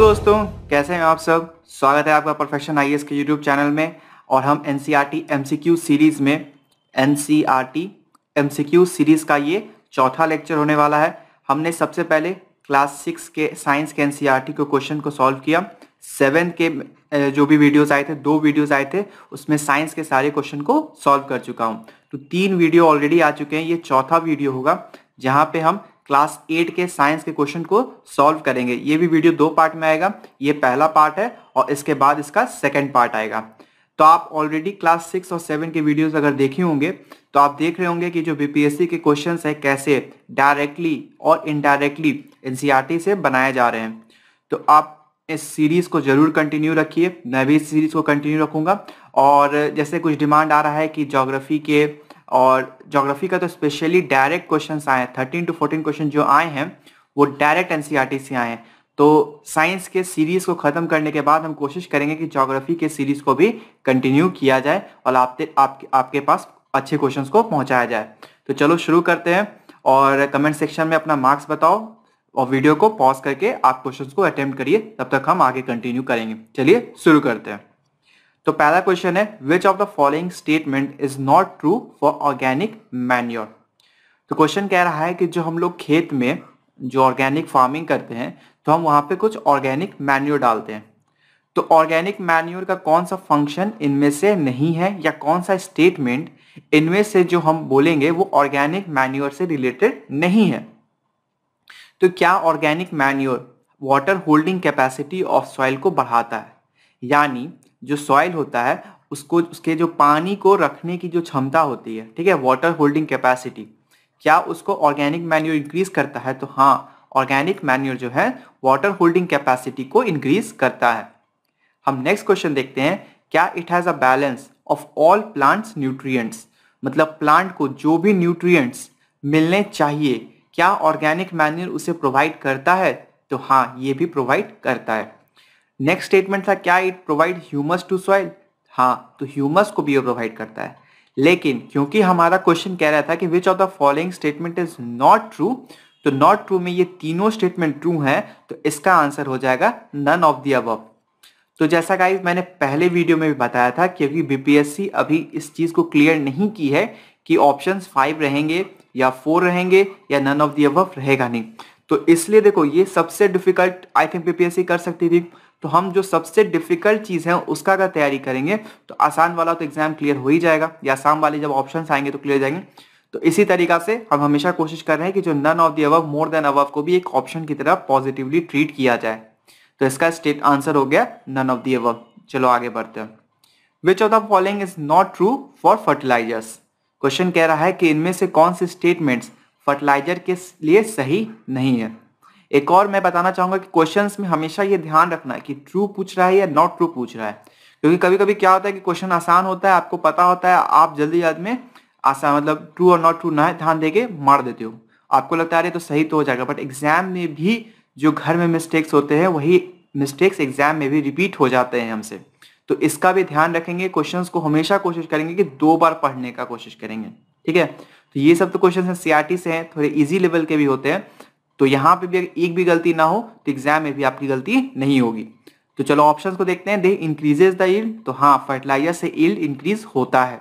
दोस्तों कैसे हैं आप सब स्वागत है आपका प्रोफेशन आई के यूट्यूब चैनल में और हम एन सी सीरीज़ में एन सी सीरीज़ का ये चौथा लेक्चर होने वाला है हमने सबसे पहले क्लास सिक्स के साइंस के एन e को क्वेश्चन को सॉल्व किया सेवन के जो भी वीडियोस आए थे दो वीडियोस आए थे उसमें साइंस के सारे क्वेश्चन को सॉल्व कर चुका हूँ तो तीन वीडियो ऑलरेडी आ चुके हैं ये चौथा वीडियो होगा जहाँ पे हम क्लास एट के साइंस के क्वेश्चन को सॉल्व करेंगे ये भी वीडियो दो पार्ट में आएगा ये पहला पार्ट है और इसके बाद इसका सेकेंड पार्ट आएगा तो आप ऑलरेडी क्लास सिक्स और सेवन के वीडियोस अगर देखे होंगे तो आप देख रहे होंगे कि जो बीपीएससी के क्वेश्चन है कैसे डायरेक्टली और इनडायरेक्टली एनसीईआरटी e से बनाए जा रहे हैं तो आप इस सीरीज़ को ज़रूर कंटिन्यू रखिए मैं भी इस सीरीज़ को कंटिन्यू रखूंगा और जैसे कुछ डिमांड आ रहा है कि जोग्राफी के और जोग्राफी का तो स्पेशली डायरेक्ट क्वेश्चन आए हैं थर्टीन टू फोर्टीन क्वेश्चन जो आए हैं वो डायरेक्ट एन से आए हैं तो साइंस के सीरीज को खत्म करने के बाद हम कोशिश करेंगे कि जोग्राफी के सीरीज को भी कंटिन्यू किया जाए और आपके आप, आपके पास अच्छे क्वेश्चंस को पहुंचाया जाए तो चलो शुरू करते हैं और कमेंट सेक्शन में अपना मार्क्स बताओ और वीडियो को पॉज करके आप क्वेश्चंस को अटेम्प्ट करिए तब तक हम आगे कंटिन्यू करेंगे चलिए शुरू करते हैं तो पहला क्वेश्चन है which of the following statement is not true for organic manure तो क्वेश्चन कह रहा है कि जो हम लोग खेत में जो ऑर्गेनिक फार्मिंग करते हैं तो हम वहाँ पे कुछ ऑर्गेनिक मैन्योर डालते हैं तो ऑर्गेनिक मैन्योर का कौन सा फंक्शन इनमें से नहीं है या कौन सा स्टेटमेंट इनमें से जो हम बोलेंगे वो ऑर्गेनिक मैन्योर से रिलेटेड नहीं है तो क्या organic manure water holding capacity of soil को बढ़ाता है यानी जो सॉइल होता है उसको उसके जो पानी को रखने की जो क्षमता होती है ठीक है वाटर होल्डिंग कैपेसिटी क्या उसको ऑर्गेनिक मैन्यूर इंक्रीज करता है तो हाँ ऑर्गेनिक मैन्योर जो है वाटर होल्डिंग कैपेसिटी को इंक्रीज करता है हम नेक्स्ट क्वेश्चन देखते हैं क्या it has a balance of all plants nutrients मतलब प्लांट को जो भी न्यूट्रिएंट्स मिलने चाहिए क्या ऑर्गेनिक मैन्यूर उसे प्रोवाइड करता है तो हाँ ये भी प्रोवाइड करता है नेक्स्ट स्टेटमेंट था क्या it provide humus to soil हाँ तो ह्यूमस को भी ये प्रोवाइड करता है लेकिन क्योंकि हमारा क्वेश्चन कह रहा था कि which of the following statement is not true तो नॉट ट्रू में ये तीनों स्टेटमेंट ट्रू हैं तो इसका आंसर हो जाएगा नन ऑफ दी अबव तो जैसा कि मैंने पहले वीडियो में भी बताया था क्योंकि बीपीएससी अभी इस चीज़ को क्लियर नहीं की है कि ऑप्शंस फाइव रहेंगे या फोर रहेंगे या नन ऑफ दी अबव रहेगा नहीं तो इसलिए देखो ये सबसे डिफिकल्ट आई थिंक बीपीएससी कर सकती थी तो हम जो सबसे डिफिकल्ट चीज़ है उसका अगर तैयारी करेंगे तो आसान वाला तो एग्जाम क्लियर हो ही जाएगा या आसान वाले जब ऑप्शन आएंगे तो क्लियर जाएंगे तो इसी तरीका से हम हमेशा कोशिश कर रहे हैं कि जो none of the more than above को भी एक ऑप्शन की तरह पॉजिटिवली ट्रीट किया जाए तो इसका स्टेट आंसर हो गया नन ऑफ दी चलो आगे बढ़ते हैं which of the following is not true for fertilizers question कह रहा है कि इनमें से कौन से स्टेटमेंट्स फर्टिलाइजर के लिए सही नहीं है एक और मैं बताना चाहूंगा कि क्वेश्चंस में हमेशा ये ध्यान रखना है कि ट्रू पूछ रहा है या नॉट ट्रू पूछ रहा है क्योंकि कभी कभी क्या होता है कि क्वेश्चन आसान होता है आपको पता होता है आप जल्दी जल्द में आसान मतलब ट्रू और नॉट ट्रू ना ध्यान दे के मार देते हो आपको लगता है अरे तो सही तो हो जाएगा बट एग्जाम में भी जो घर में मिस्टेक्स होते हैं वही मिस्टेक्स एग्जाम में भी रिपीट हो जाते हैं हमसे तो इसका भी ध्यान रखेंगे क्वेश्चंस को हमेशा कोशिश करेंगे कि दो बार पढ़ने का कोशिश करेंगे ठीक है तो ये सब तो क्वेश्चन सीआरटी e से हैं थोड़े इजी लेवल के भी होते हैं तो यहां पे भी एक भी गलती ना हो तो एग्जाम में भी आपकी गलती नहीं होगी तो चलो ऑप्शंस को देखते हैं दे इंक्रीजेज द इल्ड तो हाँ फर्टिलाइजर से इल्ड इंक्रीज होता है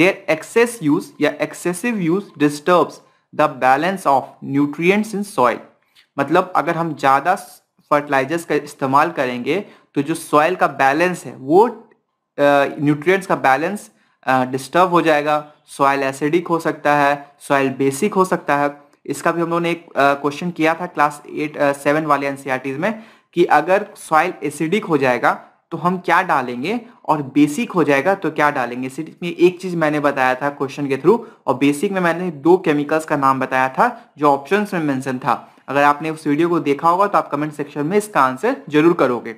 देयर एक्सेस यूज या excessive use disturbs the balance of nutrients in soil मतलब अगर हम ज़्यादा फर्टिलाइजर्स का इस्तेमाल करेंगे तो जो सॉइल का बैलेंस है वो न्यूट्रिएंट्स का बैलेंस डिस्टर्ब हो जाएगा सॉइल एसिडिक हो सकता है सॉइल बेसिक हो सकता है इसका भी हम लोगों ने एक क्वेश्चन किया था क्लास एट सेवन वाले एनसीआरटीज e में कि अगर सॉइल एसिडिक हो जाएगा तो हम क्या डालेंगे और बेसिक हो जाएगा तो क्या डालेंगे एसिडिक में एक चीज मैंने बताया था क्वेश्चन के थ्रू और बेसिक में मैंने दो केमिकल्स का नाम बताया था जो ऑप्शन में मैंशन था अगर आपने उस वीडियो को देखा होगा तो आप कमेंट सेक्शन में इसका आंसर जरूर करोगे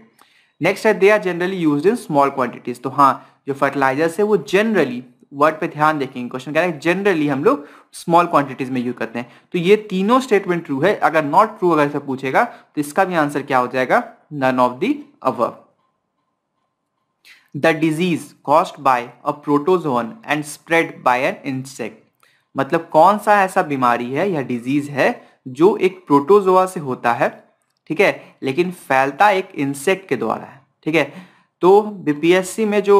नेक्स्ट है they are generally used in small quantities तो हाँ जो फर्टिलाइजर्स है वो जनरली वर्ड पे ध्यान देखेंगे क्वेश्चन कह रहे हैं जनरली हम लोग स्मॉल क्वांटिटीज में यूज करते हैं तो ये तीनों स्टेटमेंट ट्रू है अगर नॉट ट्रू अगर से पूछेगा तो इसका भी आंसर क्या हो जाएगा none of the above the disease caused by a protozoan and spread by an insect मतलब कौन सा ऐसा बीमारी है या डिजीज है जो एक प्रोटोजोआ से होता है ठीक है लेकिन फैलता एक इंसेक्ट के द्वारा है ठीक है तो बीपीएससी में जो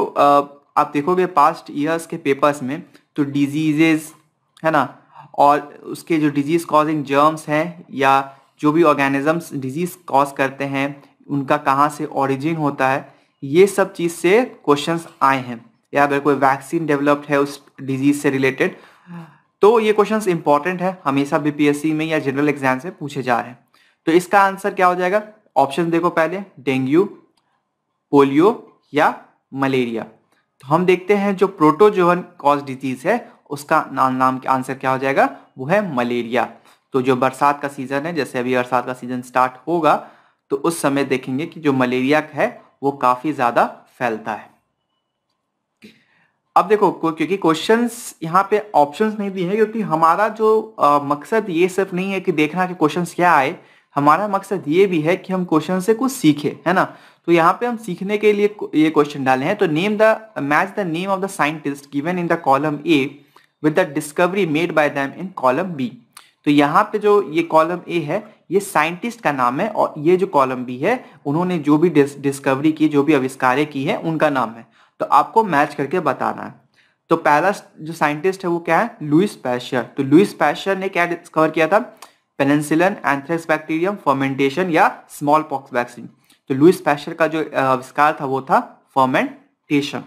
आप देखोगे पास्ट ईयर्स के पेपर्स में तो डिजीजेज है ना और उसके जो डिजीज़ कॉजिंग जर्म्स हैं या जो भी ऑर्गेनिजम्स डिजीज़ कॉज करते हैं उनका कहाँ से ओरिजिन होता है ये सब चीज़ से क्वेश्चंस आए हैं या अगर कोई वैक्सीन डेवलप्ड है उस डिजीज़ से रिलेटेड तो ये क्वेश्चंस इंपॉर्टेंट है हमेशा बीपीएससी में या जनरल एग्जाम से पूछे जा रहे हैं तो इसका आंसर क्या हो जाएगा ऑप्शन देखो पहले डेंगू पोलियो या मलेरिया तो हम देखते हैं जो प्रोटोजोवन कॉज डिजीज है उसका नाम नाम के आंसर क्या हो जाएगा वो है मलेरिया तो जो बरसात का सीज़न है जैसे अभी बरसात का सीज़न स्टार्ट होगा तो उस समय देखेंगे कि जो मलेरिया है वो काफ़ी ज़्यादा फैलता है अब देखो क्योंकि क्वेश्चंस यहाँ पे ऑप्शंस नहीं दिए हैं क्योंकि हमारा जो आ, मकसद ये सिर्फ नहीं है कि देखना कि क्वेश्चंस क्या आए हमारा मकसद ये भी है कि हम क्वेश्चन से कुछ सीखे है ना तो यहाँ पे हम सीखने के लिए ये क्वेश्चन डाले हैं तो name the match the name of the scientist given in the column A with the discovery made by them in column B तो यहाँ पे जो ये कॉलम ए है ये साइंटिस्ट का नाम है और ये जो कॉलम बी है उन्होंने जो भी डिस्कवरी की जो भी आविष्कारें की है उनका नाम है तो आपको मैच करके बताना है तो पहला जो साइंटिस्ट है वो क्या है लुइस पैशर तो लुइस पैशर ने क्या डिस्कवर किया था पेनिसिलिन एंथ्रेक्स बैक्टीरियम फर्मेंटेशन या स्मॉल पॉक्स वैक्सीन तो लुइस पैशर का जो आविष्कार था वो था फर्मेंटेशन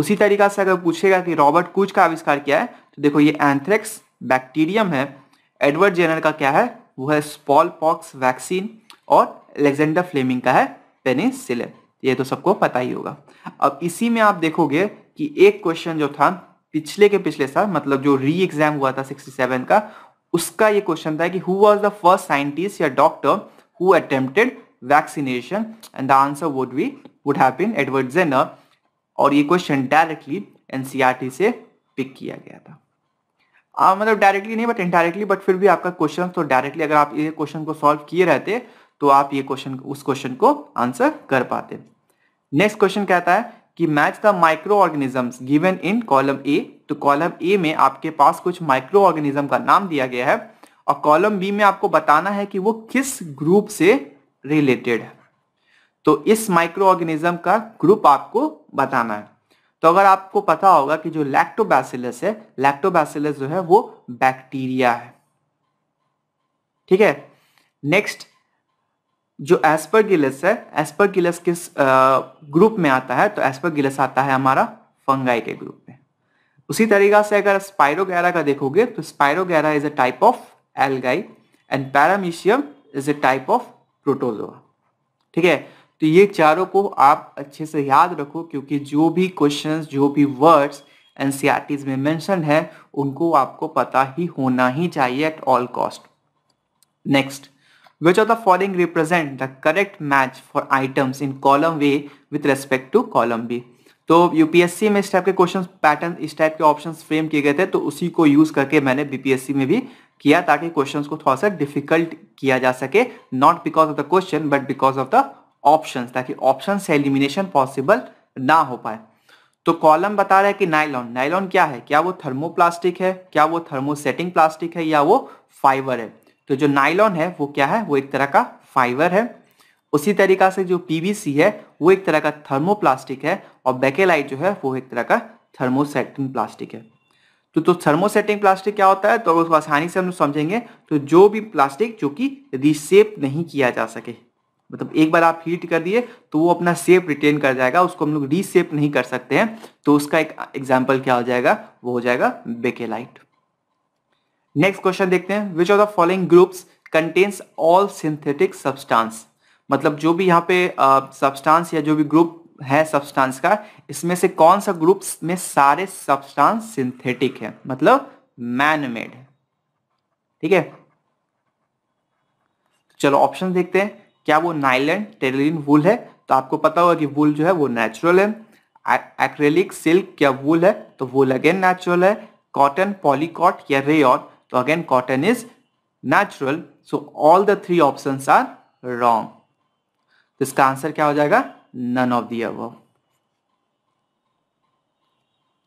उसी तरीका से अगर पूछेगा कि रॉबर्ट कूच का आविष्कार क्या है तो देखो ये एंथ्रेक्स बैक्टीरियम है एडवर्ड जेनर का क्या है वो है स्पॉल पॉक्स वैक्सीन और एलेक्जेंडर फ्लेमिंग का है पेनिसिलिन ये तो सबको पता ही होगा अब इसी में आप देखोगे कि एक क्वेश्चन जो था पिछले के पिछले साल मतलब जो री एग्जाम हुआ था 67 का उसका ये क्वेश्चन था कि who was the first scientist या doctor who attempted vaccination and the answer would be would have been Edward Jenner और ये क्वेश्चन डायरेक्टली एनसीईआरटी से पिक किया गया था आ, मतलब डायरेक्टली नहीं बट इनडायरेक्टली बट फिर भी आपका क्वेश्चन तो डायरेक्टली अगर आप ये क्वेश्चन को सॉल्व किए रहते तो आप ये क्वेश्चन उस क्वेश्चन को आंसर कर पाते नेक्स्ट क्वेश्चन कहता है कि match the microorganisms given in column A तो कॉलम ए में आपके पास कुछ माइक्रो ऑर्गेनिज्म का नाम दिया गया है और कॉलम बी में आपको बताना है कि वो किस ग्रुप से रिलेटेड है तो इस माइक्रो ऑर्गेनिज्म का ग्रुप आपको बताना है तो अगर आपको पता होगा कि जो लैक्टोबैसिलस है लैक्टोबैसिलस जो है वो बैक्टीरिया है ठीक है नेक्स्ट जो एस्परगिलस है एस्परगिलस किस ग्रुप में आता है तो एस्परगिलस आता है हमारा फंगाई के ग्रुप में उसी तरीका से अगर स्पायरोगैरा का देखोगे तो Spirogyra is a type of algae and Paramecium is a type of protozoa ठीक है तो ये चारों को आप अच्छे से याद रखो क्योंकि जो भी क्वेश्चंस जो भी वर्ड्स एनसीआरटीज में मेंशन है उनको आपको पता ही होना ही चाहिए at all cost next which of the following represent the correct match for items in column A with respect to column B तो यूपीएससी में इस टाइप के क्वेश्चन पैटर्न इस टाइप के ऑप्शंस फ्रेम किए गए थे तो उसी को यूज करके मैंने बीपीएससी में भी किया ताकि क्वेश्चंस को थोड़ा सा डिफिकल्ट किया जा सके not because of the question but because of the option ताकि ऑप्शन से एलिमिनेशन पॉसिबल ना हो पाए तो कॉलम बता रहा है कि नाइलॉन नाइलॉन क्या है क्या वो थर्मोप्लास्टिक है क्या वो थर्मोसेटिंग प्लास्टिक है या वो फाइबर है तो जो नाइलॉन है वो क्या है वो एक तरह का फाइबर है उसी तरीका से जो पीवीसी है वो एक तरह का थर्मोप्लास्टिक है और बेकेलाइट जो है वो एक तरह का थर्मोसेटिंग प्लास्टिक है तो तो थर्मोसेटिंग प्लास्टिक क्या होता है तो उसको आसानी से हम समझेंगे तो जो भी प्लास्टिक जो कि रिसेप नहीं किया जा सके मतलब एक बार आप हीट कर दिए तो वो अपना सेप रिटेन कर जाएगा उसको हम लोग रीसेप नहीं कर सकते हैं तो उसका एक एग्जाम्पल क्या हो जाएगा वो हो जाएगा बेकेलाइट नेक्स्ट क्वेश्चन देखते हैं which of the following groups contains all synthetic substance मतलब जो भी यहाँ पे सब्सटांस uh, या जो भी ग्रुप है सब्सटेंस का इसमें से कौन सा ग्रुप में सारे सब्सटेंस सिंथेटिक है मतलब मैन मेड है ठीक है तो चलो ऑप्शन देखते हैं क्या वो नाइलन टेरिन वूल है तो आपको पता होगा कि वुल जो है वो नेचुरल है एक्रेलिक सिल्क या वुल है तो वूल अगेन नेचुरल है कॉटन पॉलीकॉट या रेयॉन तो again cotton is natural so all the three option are wrong तो इसका आंसर क्या हो जाएगा none of the above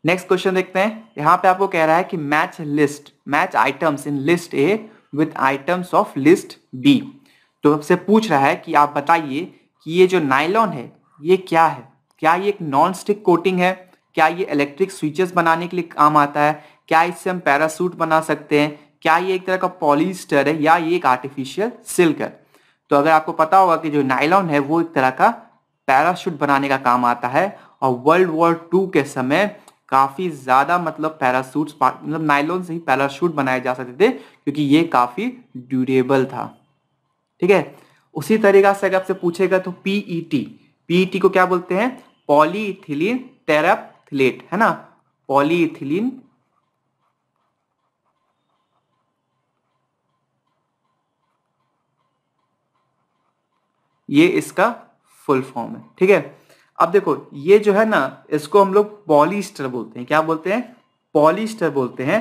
next question देखते हैं यहां पे आपको कह रहा है कि match list match items in list A with items of list B तो आपसे पूछ रहा है कि आप बताइए कि ये जो नाइलॉन है ये क्या है क्या ये एक नॉन स्टिक कोटिंग है क्या ये इलेक्ट्रिक स्विचेस बनाने के लिए काम आता है क्या इससे हम पैरासूट बना सकते हैं क्या ये एक तरह का पॉलिस्टर है या ये एक आर्टिफिशियल सिल्क है तो अगर आपको पता होगा कि जो नाइलॉन है वो एक तरह का पैराशूट बनाने का काम आता है और वर्ल्ड वॉर टू के समय काफ़ी ज़्यादा मतलब पैराशूट मतलब नाइलॉन से ही पैराशूट बनाए जा सकते थे क्योंकि ये काफ़ी ड्यूरेबल था ठीक है उसी तरीका से अगर आपसे पूछेगा तो पीईटी पीईटी e e को क्या बोलते हैं पॉलीथिलीन टेरापथिलेट है ना पॉलीथिलीन ये इसका फुल फॉर्म है ठीक है अब देखो ये जो है ना इसको हम लोग पॉलिस्टर बोलते हैं क्या बोलते हैं पॉलिस्टर बोलते हैं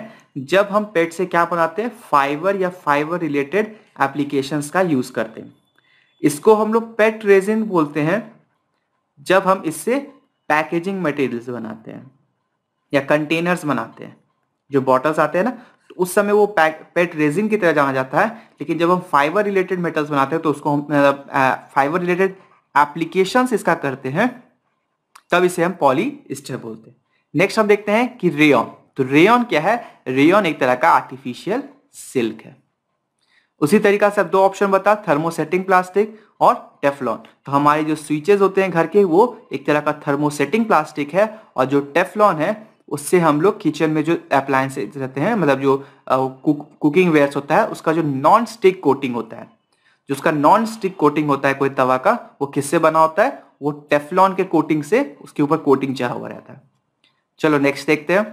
जब हम पेट से क्या बनाते हैं फाइबर या फाइबर रिलेटेड एप्लीकेशन का यूज करते हैं इसको हम लोग पेट रेजिन बोलते हैं जब हम इससे पैकेजिंग मटेरियल्स बनाते हैं या कंटेनर्स बनाते हैं जो बॉटल्स आते हैं ना तो उस समय वो पेट रेजिन की तरह जाना जाता है लेकिन जब हम फाइबर रिलेटेड मेटल्स बनाते हैं तो उसको हम मतलब, फाइबर रिलेटेड एप्लीकेशन इसका करते हैं तब इसे हम पॉलीस्टर बोलते हैं नेक्स्ट हम देखते हैं कि रेयन तो रेयन क्या है रेयन एक तरह का आर्टिफिशियल सिल्क है उसी तरीका से अब दो ऑप्शन बता थर्मोसेटिंग प्लास्टिक और टेफलॉन तो हमारे जो स्विचेस होते हैं घर के वो एक तरह का थर्मोसेटिंग प्लास्टिक है और जो टेफलॉन है उससे हम लोग किचन में जो अप्लायंसेज रहते हैं मतलब जो कुक कुकिंग वेयर्स होता है उसका जो नॉन स्टिक कोटिंग होता है जिसका नॉन स्टिक कोटिंग होता है कोई तवा का वो किससे बना होता है वो टेफलॉन के कोटिंग से उसके ऊपर कोटिंग चढ़ा हुआ रहता है चलो नेक्स्ट देखते हैं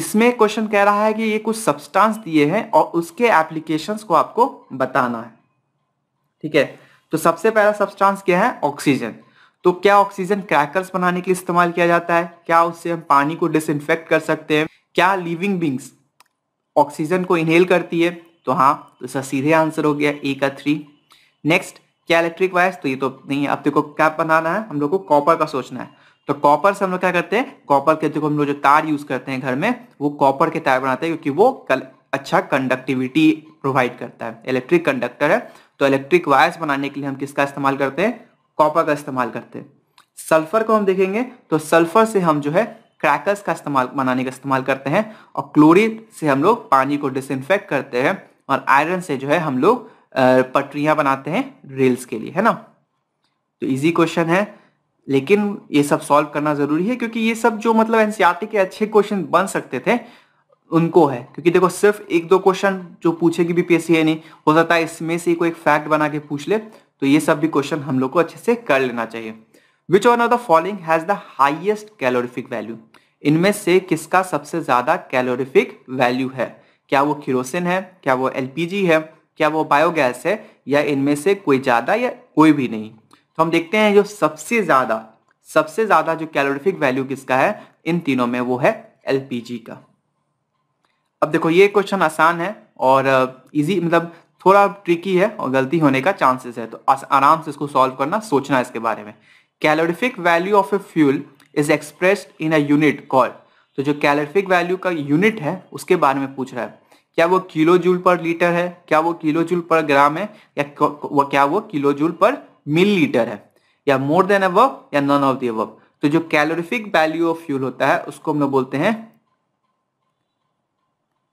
इसमें क्वेश्चन कह रहा है कि ये कुछ सब्सटेंस दिए हैं और उसके एप्लीकेशंस को आपको बताना है ठीक है तो सबसे पहला सब्सटेंस क्या है ऑक्सीजन तो क्या ऑक्सीजन क्रैकर्स बनाने के लिए इस्तेमाल किया जाता है क्या उससे हम पानी को डिसइनफेक्ट कर सकते हैं क्या लिविंग बींग्स ऑक्सीजन को इनहेल करती है तो हाँ तो इसका सीधे आंसर हो गया ए का थ्री नेक्स्ट क्या इलेक्ट्रिक वायर्स तो ये तो नहीं अब देखो क्या बनाना है हम लोग को कॉपर का सोचना है तो कॉपर से हम लोग क्या करते हैं कॉपर के देखो हम लोग जो तार यूज करते हैं घर में वो कॉपर के तार बनाते हैं क्योंकि वो कल अच्छा कंडक्टिविटी प्रोवाइड करता है इलेक्ट्रिक कंडक्टर है तो इलेक्ट्रिक वायर्स बनाने के लिए हम किसका इस्तेमाल करते हैं कॉपर का इस्तेमाल करते हैं सल्फर को हम देखेंगे तो सल्फर से हम जो है क्रैकर्स का इस्तेमाल बनाने का इस्तेमाल करते हैं और क्लोरीन से हम लोग पानी को डिसइनफेक्ट करते हैं और आयरन से जो है हम लोग पटरियां बनाते हैं रेल्स के लिए है ना तो इजी क्वेश्चन है लेकिन ये सब सॉल्व करना जरूरी है क्योंकि ये सब जो मतलब एनसीईआरटी के अच्छे क्वेश्चन बन सकते थे उनको है क्योंकि देखो सिर्फ एक दो क्वेश्चन जो पूछेगी बीपीएससी है नहीं हो सकता है इसमें से कोई एक फैक्ट बना के पूछ ले तो ये सब भी क्वेश्चन हम लोग को अच्छे से कर लेना चाहिए which one of the following has the highest calorific value इनमें से किसका सबसे ज्यादा कैलोरिफिक वैल्यू है क्या वो किरोसिन है क्या वो एलपीजी है क्या वो बायोगैस है या इनमें से कोई ज़्यादा या कोई भी नहीं तो हम देखते हैं जो सबसे ज़्यादा सबसे ज़्यादा जो कैलोरीफिक वैल्यू किसका है इन तीनों में वो है एलपीजी का अब देखो ये क्वेश्चन आसान है और इजी uh, मतलब थोड़ा ट्रिकी है और गलती होने का चांसेस है तो आराम से इसको सॉल्व करना सोचना इसके बारे में calorific value of a fuel is expressed in a unit call तो जो कैलोरीफिक वैल्यू का यूनिट है उसके बारे में पूछ रहा है क्या वो किलो जूल पर लीटर है क्या वो किलो जूल पर ग्राम है या क्या वो किलो जूल पर मिल लीटर है या मोर देन अब या नॉन ऑफ दी तो जो कैलोरिफिक वैल्यू ऑफ फ्यूल होता है उसको हम लोग बोलते हैं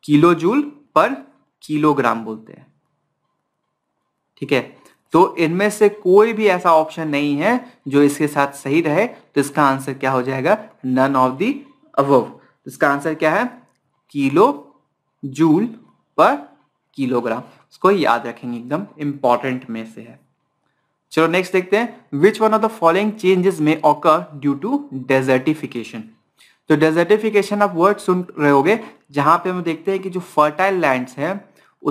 किलो जूल पर किलोग्राम बोलते हैं ठीक है तो इनमें से कोई भी ऐसा ऑप्शन नहीं है जो इसके साथ सही रहे तो इसका आंसर क्या हो जाएगा नन ऑफ दी अव इसका आंसर क्या है किलो जूल पर किलोग्राम उसको याद रखेंगे एकदम इंपॉर्टेंट में से है चलो नेक्स्ट देखते हैं which one of the following changes may occur due to desertification तो डेजर्टिफिकेशन आप वर्ड सुन रहे होगे जहां पे हम देखते हैं कि जो फर्टाइल लैंड्स हैं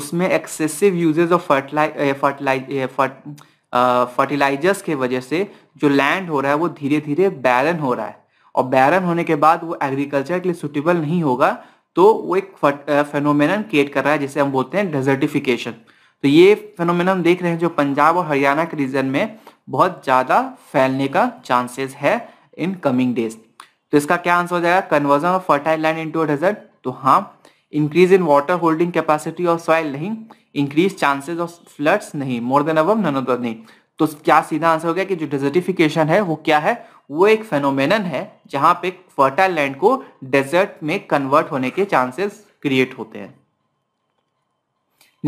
उसमें एक्सेसिव यूजेज ऑफ फर्टिलाइजर्स के वजह से जो लैंड हो रहा है वो धीरे धीरे बैरन हो रहा है और बैरन होने के बाद वो एग्रीकल्चर के लिए सुटेबल नहीं होगा तो वो एक फेनोमेनन क्रिएट कर रहा है जिसे हम बोलते हैं डेजर्टिफिकेशन तो ये फेनोमेन देख रहे हैं जो पंजाब और हरियाणा के रीजन में बहुत ज़्यादा फैलने का चांसेस है इन कमिंग डेज तो इसका क्या आंसर हो जाएगा conversion of fertile land into desert तो हाँ increase in water holding capacity of soil नहीं इंक्रीज चांसेस ऑफ फ्लड्स नहीं मोर देन अब नन नहीं तो क्या सीधा आंसर हो गया कि जो डेजर्टिफिकेशन है वो क्या है वो एक फेनोमेनन है जहां पे फर्टाइल लैंड को डेजर्ट में कन्वर्ट होने के चांसेस क्रिएट होते हैं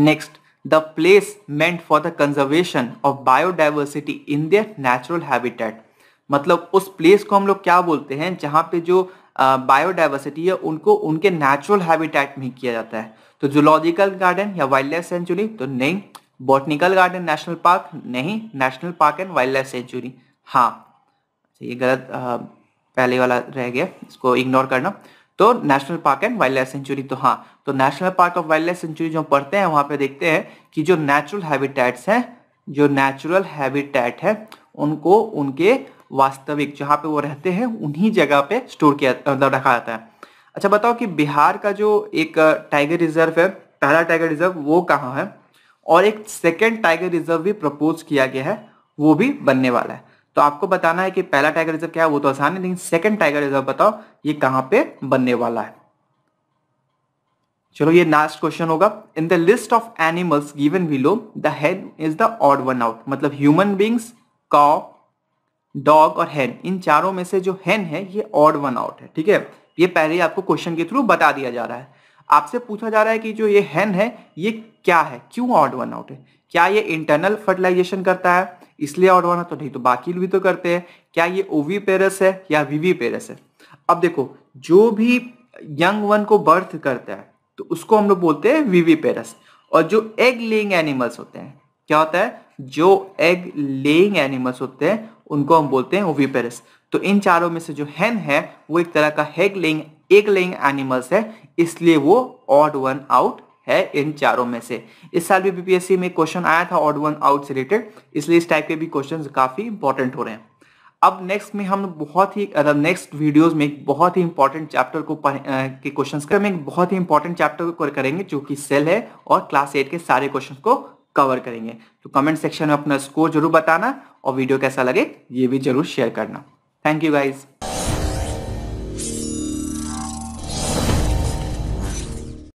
next the placement for the conservation of biodiversity in their natural habitat मतलब उस प्लेस को हम लोग क्या बोलते हैं जहां पे जो बायोडाइवर्सिटी है उनको उनके नेचुरल हैबिटेट में किया जाता है तो जूलॉजिकल गार्डन या वाइल्ड लाइफ सेंचुरी तो नहीं बॉटनिकल गार्डन नेशनल पार्क नहीं national park and wildlife sanctuary हाँ तो ये गलत आ, पहले वाला रह गया इसको इग्नोर करना तो national park and wildlife sanctuary तो हाँ तो national park of wildlife sanctuary जो पढ़ते हैं वहाँ पे देखते हैं कि जो नेचुरल हैबिटेट्स हैं जो नेचुरल हैबिटेट है उनको उनके वास्तविक जहाँ पे वो रहते हैं उन्हीं जगह पे स्टोर किया मतलब रखा जाता है अच्छा बताओ कि बिहार का जो एक टाइगर रिजर्व है पहला टाइगर रिजर्व वो कहाँ है और एक सेकेंड टाइगर रिजर्व भी प्रपोज किया गया है वो भी बनने वाला है तो आपको बताना है कि पहला टाइगर रिजर्व क्या है वो तो आसान है लेकिन सेकंड टाइगर रिजर्व बताओ ये कहां पे बनने वाला है चलो ये लास्ट क्वेश्चन होगा in the list of animals given below the head is the odd one out मतलब ह्यूमन बींग्स कॉ डॉग और हेन इन चारों में से जो हेन है ये ऑड वन आउट है ठीक है ये पहले आपको क्वेश्चन के थ्रू बता दिया जा रहा है आपसे पूछा जा रहा है कि जो ये हेन है ये क्या है क्यों ऑड वन आउट है क्या ये इंटरनल फर्टिलाइजेशन करता है इसलिए ऑडवाना तो नहीं तो बाकी भी तो करते हैं क्या ये ओवी पेरस है या वीवी पेरस है अब देखो जो भी यंग वन को बर्थ करता है तो उसको हम लोग बोलते हैं वीवी पेरस और जो एग लेइंग एनिमल्स होते हैं क्या होता है जो एग लेइंग एनिमल्स होते हैं उनको हम बोलते हैं ओवी पेरस तो इन चारों में से जो हैन है वो एक तरह का egg laying egg laying animals है इसलिए वो ऑड वन आउट है इन चारों में से इस साल भी बीपीएससी में क्वेश्चन आया था ऑड वन आउट से रिलेटेड इसलिए इस टाइप के भी क्वेश्चन काफी इंपॉर्टेंट हो रहे हैं अब नेक्स्ट में हम बहुत ही नेक्स्ट मतलब वीडियोस में एक बहुत ही इंपॉर्टेंट चैप्टर को के क्वेश्चंस का एक बहुत ही इंपॉर्टेंट चैप्टर को करेंगे जो कि सेल है और क्लास एट के सारे क्वेश्चंस को कवर करेंगे तो कमेंट सेक्शन में अपना स्कोर जरूर बताना और वीडियो कैसा लगे ये भी जरूर शेयर करना थैंक यू गाइज़